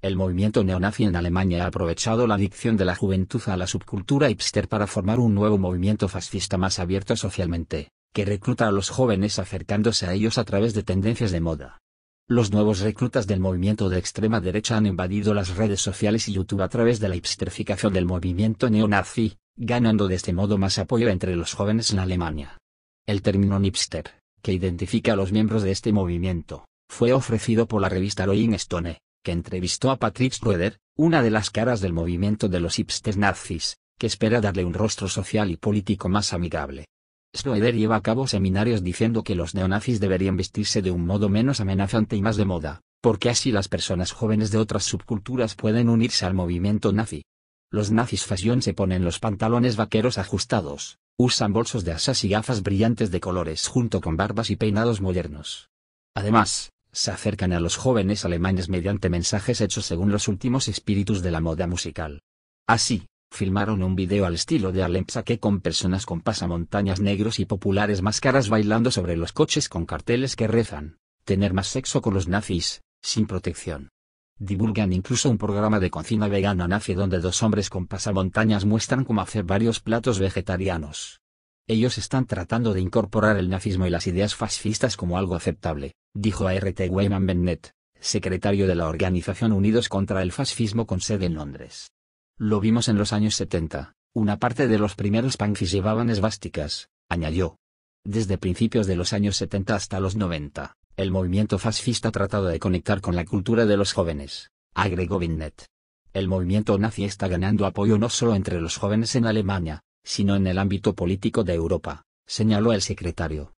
El movimiento neonazi en Alemania ha aprovechado la adicción de la juventud a la subcultura hipster para formar un nuevo movimiento fascista más abierto socialmente, que recluta a los jóvenes acercándose a ellos a través de tendencias de moda. Los nuevos reclutas del movimiento de extrema derecha han invadido las redes sociales y YouTube a través de la hipsterficación del movimiento neonazi, ganando de este modo más apoyo entre los jóvenes en Alemania. El término hipster, que identifica a los miembros de este movimiento, fue ofrecido por la revista Rolling Stone, que entrevistó a Patrick Schroeder, una de las caras del movimiento de los hipsters nazis, que espera darle un rostro social y político más amigable. Schroeder lleva a cabo seminarios diciendo que los neonazis deberían vestirse de un modo menos amenazante y más de moda, porque así las personas jóvenes de otras subculturas pueden unirse al movimiento nazi. Los nazis fashion se ponen los pantalones vaqueros ajustados, usan bolsos de asas y gafas brillantes de colores junto con barbas y peinados modernos. Además, se acercan a los jóvenes alemanes mediante mensajes hechos según los últimos espíritus de la moda musical. Así, filmaron un video al estilo de Alempsaque que con personas con pasamontañas negros y populares máscaras bailando sobre los coches con carteles que rezan, tener más sexo con los nazis, sin protección. Divulgan incluso un programa de cocina vegana nazi donde dos hombres con pasamontañas muestran cómo hacer varios platos vegetarianos. Ellos están tratando de incorporar el nazismo y las ideas fascistas como algo aceptable, dijo a R.T. Weyman Bennett, secretario de la Organización Unidos contra el Fascismo con sede en Londres. Lo vimos en los años 70, una parte de los primeros panfis llevaban esvásticas, añadió. Desde principios de los años 70 hasta los 90, el movimiento fascista ha tratado de conectar con la cultura de los jóvenes, agregó Bennett. El movimiento nazi está ganando apoyo no solo entre los jóvenes en Alemania, sino en el ámbito político de Europa, señaló el secretario,